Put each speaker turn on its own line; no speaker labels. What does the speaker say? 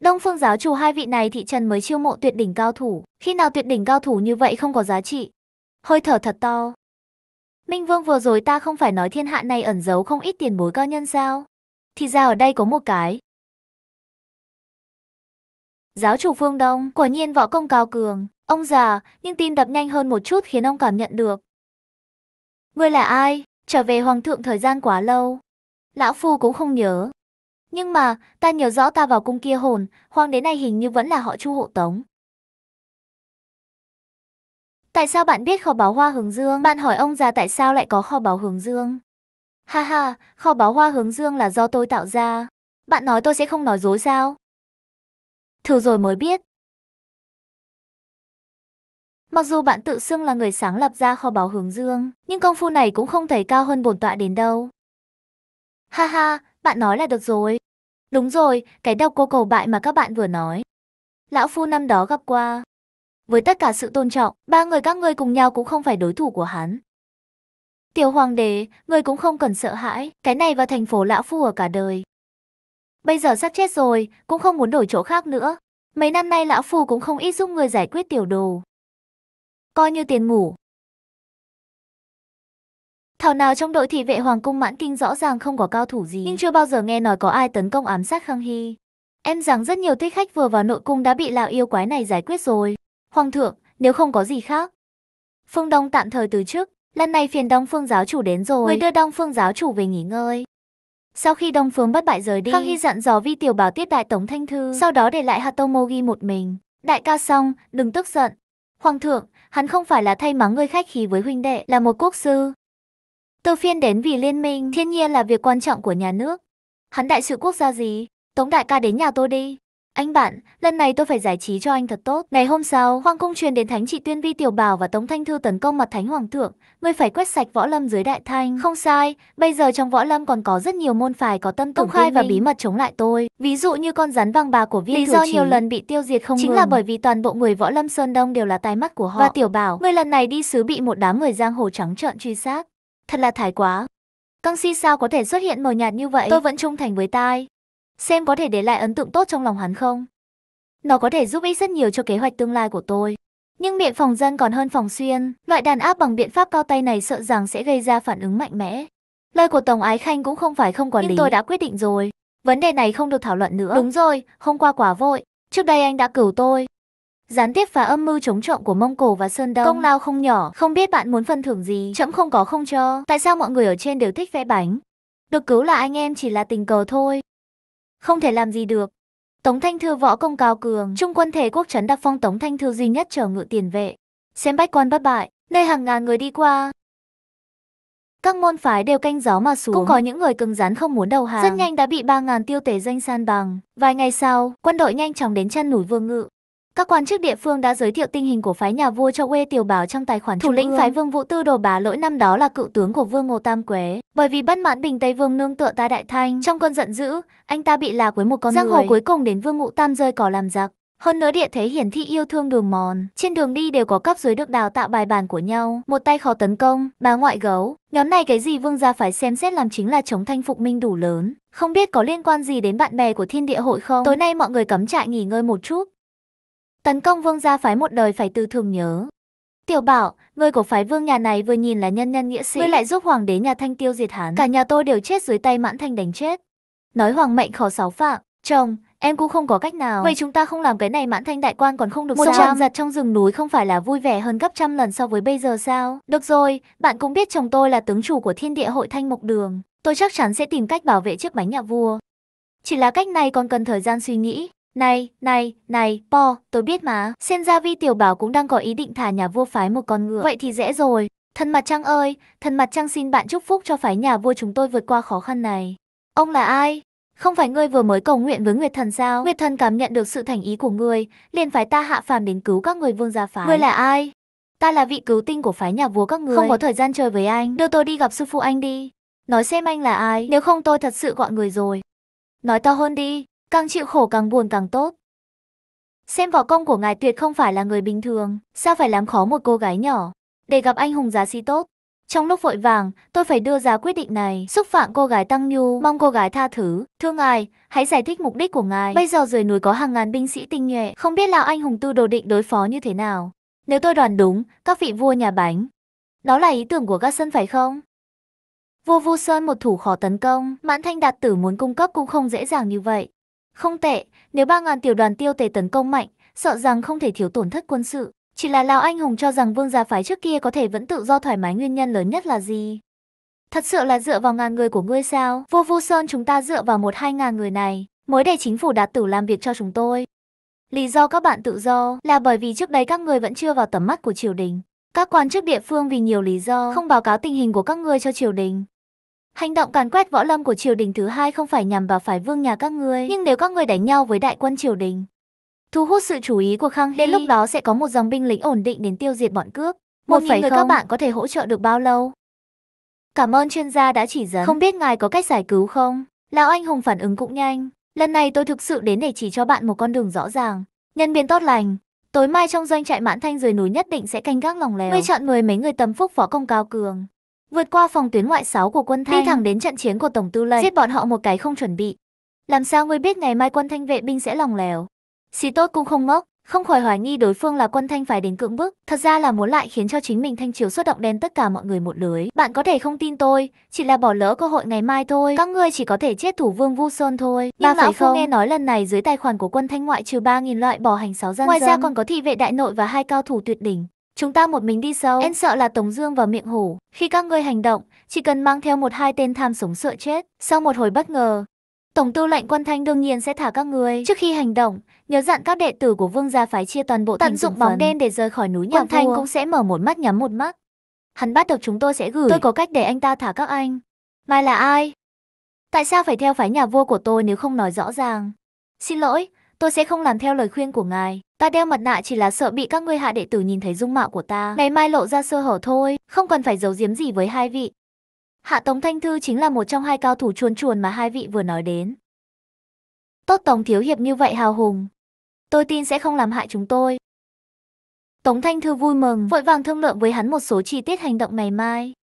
Đông Phương giáo chủ hai vị này thị trần mới chiêu mộ tuyệt đỉnh cao thủ, khi nào tuyệt đỉnh cao thủ như vậy không có giá trị. Hơi thở thật to. Minh Vương vừa rồi ta không phải nói thiên hạ này ẩn giấu không ít tiền bối cao nhân sao? Thì ra ở đây có một cái. Giáo chủ Phương Đông quả nhiên võ công cao cường, ông già, nhưng tim đập nhanh hơn một chút khiến ông cảm nhận được. Ngươi là ai? Trở về hoàng thượng thời gian quá lâu. Lão Phu cũng không nhớ, nhưng mà, ta nhớ rõ ta vào cung kia hồn, hoang đế này hình như vẫn là họ chu hộ tống. Tại sao bạn biết kho báu hoa hướng dương? Bạn hỏi ông già tại sao lại có kho báu hướng dương? Ha ha, kho báu hoa hướng dương là do tôi tạo ra. Bạn nói tôi sẽ không nói dối sao? Thử rồi mới biết. Mặc dù bạn tự xưng là người sáng lập ra kho báu hướng dương, nhưng công phu này cũng không thể cao hơn bổn tọa đến đâu. Ha ha, bạn nói là được rồi. Đúng rồi, cái đeo cô cầu bại mà các bạn vừa nói. Lão Phu năm đó gặp qua. Với tất cả sự tôn trọng, ba người các ngươi cùng nhau cũng không phải đối thủ của hắn. Tiểu hoàng đế, người cũng không cần sợ hãi, cái này vào thành phố lão phu ở cả đời. Bây giờ sắp chết rồi, cũng không muốn đổi chỗ khác nữa. Mấy năm nay lão phu cũng không ít giúp người giải quyết tiểu đồ. Coi như tiền ngủ, Thảo nào trong đội thị vệ Hoàng cung mãn kinh rõ ràng không có cao thủ gì, nhưng chưa bao giờ nghe nói có ai tấn công ám sát Khang Hy. Em rằng rất nhiều thích khách vừa vào nội cung đã bị lão yêu quái này giải quyết rồi. Hoàng thượng, nếu không có gì khác. Phương Đông tạm thời từ chức, lần này phiền Đông Phương giáo chủ đến rồi, người đưa Đông Phương giáo chủ về nghỉ ngơi. Sau khi Đông Phương bất bại rời đi, Khang Hy dặn dò Vi Tiểu Bảo tiết đại tổng thanh thư, sau đó để lại Hatomogi một mình. Đại ca xong, đừng tức giận. Hoàng thượng, hắn không phải là thay mắng ngươi khách khí với huynh đệ, là một quốc sư. Tô Phiên đến vì liên minh thiên nhiên là việc quan trọng của nhà nước. Hắn đại sự quốc gia gì? Tống đại ca đến nhà tôi đi. Anh bạn, lần này tôi phải giải trí cho anh thật tốt. Ngày hôm sau, Hoàng Cung truyền đến Thánh trị Tuyên Vi Tiểu Bảo và Tống Thanh Thư tấn công mặt Thánh Hoàng thượng. Ngươi phải quét sạch võ lâm dưới đại thanh. Không sai, bây giờ trong võ lâm còn có rất nhiều môn phái có tâm công khai và bí mật chống lại tôi. Ví dụ như con rắn vàng bà của viên Lý do nhiều lần bị tiêu diệt không Chính ngừng. là bởi vì toàn bộ người võ lâm Sơn Đông đều là tai mắt của họ. Và Tiểu Bảo, ngươi lần này đi sứ bị một đám người giang hồ trắng trợn truy sát thật là thái quá. Căng si sao có thể xuất hiện mờ nhạt như vậy? Tôi vẫn trung thành với tai. Xem có thể để lại ấn tượng tốt trong lòng hắn không? Nó có thể giúp ích rất nhiều cho kế hoạch tương lai của tôi. Nhưng biện phòng dân còn hơn phòng xuyên, loại đàn áp bằng biện pháp cao tay này sợ rằng sẽ gây ra phản ứng mạnh mẽ. Lời của Tổng Ái Khanh cũng không phải không quản lý. Nhưng tôi đã quyết định rồi. Vấn đề này không được thảo luận nữa. Đúng rồi, hôm qua quá vội. Trước đây anh đã cửu tôi, gián tiếp phá âm mưu chống trộm của Mông Cổ và Sơn Đông. Công lao không nhỏ, không biết bạn muốn phân thưởng gì, trẫm không có không cho. Tại sao mọi người ở trên đều thích vẽ bánh? Được cứu là anh em chỉ là tình cờ thôi. Không thể làm gì được. Tống Thanh Thư võ công cao cường, trung quân thể quốc trấn đặc phong Tống Thanh Thư duy nhất trở ngự tiền vệ. Xem bách quan bất bại, nơi hàng ngàn người đi qua. Các môn phái đều canh gió mà xuống, cũng có những người cứng rắn không muốn đầu hàng. Rất nhanh đã bị 3.000 tiêu tể danh san bằng. Vài ngày sau, quân đội nhanh chóng đến chân núi Vương Ngự, các quan chức địa phương đã giới thiệu tình hình của phái nhà vua cho Uê Tiểu Bảo trong tài khoản Thủ lĩnh phái Vương Vũ Tư Đồ Bá Lỗi năm đó là cựu tướng của Vương Ngô Tam Quế, bởi vì bất mãn Bình Tây Vương nương tựa ta Đại Thanh, trong cơn giận dữ, anh ta bị lạc với một con Giang người. hồ cuối cùng đến Vương Ngụ Tam rơi cỏ làm giặc. Hơn nữa địa thế hiển thị yêu thương đường mòn, trên đường đi đều có cấp dưới được đào tạo bài bản của nhau, một tay khó tấn công, bà ngoại gấu. Nhóm này cái gì vương gia phải xem xét làm chính là chống thanh phục minh đủ lớn, không biết có liên quan gì đến bạn bè của thiên địa hội không? Tối nay mọi người cấm trại nghỉ ngơi một chút, Tấn công vương gia phái một đời phải tư thường nhớ. Tiểu bảo, người của phái vương nhà này vừa nhìn là nhân nhân nghĩa sĩ. Người lại giúp hoàng đế nhà thanh tiêu diệt hắn. Cả nhà tôi đều chết dưới tay mãn thanh đánh chết. Nói hoàng mệnh khó sáu phạm. Chồng, em cũng không có cách nào. Vậy chúng ta không làm cái này mãn thanh đại quan còn không được Một sao? Một trận giặt trong rừng núi không phải là vui vẻ hơn gấp trăm lần so với bây giờ sao? Được rồi, bạn cũng biết chồng tôi là tướng chủ của thiên địa hội thanh mộc đường. Tôi chắc chắn sẽ tìm cách bảo vệ chiếc bánh nhà vua. Chỉ là cách này còn cần thời gian suy nghĩ. Này, này, này, Po, tôi biết mà. Sen Gia Vi tiểu bảo cũng đang có ý định thả nhà vua phái một con ngựa. Vậy thì dễ rồi. Thần Mặt Trăng ơi, thần Mặt Trăng xin bạn chúc phúc cho phái nhà vua chúng tôi vượt qua khó khăn này. Ông là ai? Không phải ngươi vừa mới cầu nguyện với Nguyệt Thần sao? Nguyệt Thần cảm nhận được sự thành ý của ngươi, liền phái ta hạ phàm đến cứu các người vương gia phái. Ngươi là ai? Ta là vị cứu tinh của phái nhà vua các người. Không có thời gian chơi với anh, đưa tôi đi gặp sư phụ anh đi. Nói xem anh là ai, nếu không tôi thật sự gọi người rồi. Nói to hơn đi. Càng chịu khổ càng buồn càng tốt. Xem võ công của ngài tuyệt không phải là người bình thường, sao phải làm khó một cô gái nhỏ, để gặp anh hùng giá sĩ tốt. Trong lúc vội vàng, tôi phải đưa ra quyết định này, xúc phạm cô gái Tăng Nhu, mong cô gái tha thứ. Thưa ngài, hãy giải thích mục đích của ngài. Bây giờ dưới núi có hàng ngàn binh sĩ tinh nhuệ, không biết là anh hùng tư đồ định đối phó như thế nào. Nếu tôi đoán đúng, các vị vua nhà bánh. Đó là ý tưởng của các sân phải không? Vua Vu Sơn một thủ khó tấn công, Mãn Thanh Đạt Tử muốn cung cấp cũng không dễ dàng như vậy. Không tệ, nếu 3.000 tiểu đoàn tiêu tề tấn công mạnh, sợ rằng không thể thiếu tổn thất quân sự. Chỉ là Lão Anh Hùng cho rằng vương gia phái trước kia có thể vẫn tự do thoải mái nguyên nhân lớn nhất là gì? Thật sự là dựa vào ngàn người của ngươi sao? Vô vu sơn chúng ta dựa vào một hai ngàn người này, mới để chính phủ đạt tử làm việc cho chúng tôi. Lý do các bạn tự do là bởi vì trước đây các ngươi vẫn chưa vào tầm mắt của triều đình. Các quan chức địa phương vì nhiều lý do không báo cáo tình hình của các ngươi cho triều đình. Hành động càn quét võ lâm của triều đình thứ hai không phải nhằm vào phải vương nhà các ngươi, nhưng nếu các ngươi đánh nhau với đại quân triều đình, thu hút sự chú ý của Khang Hy, đến lúc đó sẽ có một dòng binh lính ổn định đến tiêu diệt bọn cướp. Một phẩy người các bạn có thể hỗ trợ được bao lâu? Cảm ơn chuyên gia đã chỉ dẫn. Không biết ngài có cách giải cứu không? Lão anh hùng phản ứng cũng nhanh. Lần này tôi thực sự đến để chỉ cho bạn một con đường rõ ràng. Nhân biến tốt lành, tối mai trong doanh trại mãn thanh dưới núi nhất định sẽ canh gác lòng lèo. Ngươi chọn mười mấy người tâm phúc võ công cao cường, vượt qua phòng tuyến ngoại sáu của quân Thanh, đi thẳng đến trận chiến của tổng tư lệnh, giết bọn họ một cái không chuẩn bị. Làm sao ngươi biết ngày mai quân Thanh vệ binh sẽ lòng lèo Xí tốt cũng không ngốc, không khỏi hoài nghi đối phương là quân Thanh phải đến cưỡng bức, thật ra là muốn lại khiến cho chính mình Thanh chiếu xuất động đen tất cả mọi người một lưới. Bạn có thể không tin tôi, chỉ là bỏ lỡ cơ hội ngày mai thôi, các ngươi chỉ có thể chết thủ vương Vu Sơn thôi. Nhưng lão không nghe nói lần này dưới tài khoản của quân Thanh ngoại trừ 3000 loại bỏ hành sáu dân Ngoài dân. ra còn có thị vệ đại nội và hai cao thủ tuyệt đỉnh. Chúng ta một mình đi sâu, em sợ là Tống Dương vào miệng hổ. Khi các ngươi hành động, chỉ cần mang theo một hai tên tham sống sợ chết. Sau một hồi bất ngờ, Tổng tư lệnh quân thanh đương nhiên sẽ thả các ngươi. Trước khi hành động, nhớ dặn các đệ tử của vương gia phái chia toàn bộ tận dụng bóng đen để rời khỏi núi nhà Quân thanh cũng sẽ mở một mắt nhắm một mắt. Hắn bắt được chúng tôi sẽ gửi. Tôi có cách để anh ta thả các anh. Mai là ai? Tại sao phải theo phái nhà vua của tôi nếu không nói rõ ràng? Xin lỗi, tôi sẽ không làm theo lời khuyên của ngài. Ta đeo mặt nạ chỉ là sợ bị các ngươi hạ đệ tử nhìn thấy dung mạo của ta. Ngày mai lộ ra sơ hở thôi, không cần phải giấu giếm gì với hai vị. Hạ Tống Thanh Thư chính là một trong hai cao thủ chuồn chuồn mà hai vị vừa nói đến. Tốt Tống Thiếu Hiệp như vậy hào hùng. Tôi tin sẽ không làm hại chúng tôi. Tống Thanh Thư vui mừng, vội vàng thương lượng với hắn một số chi tiết hành động ngày mai.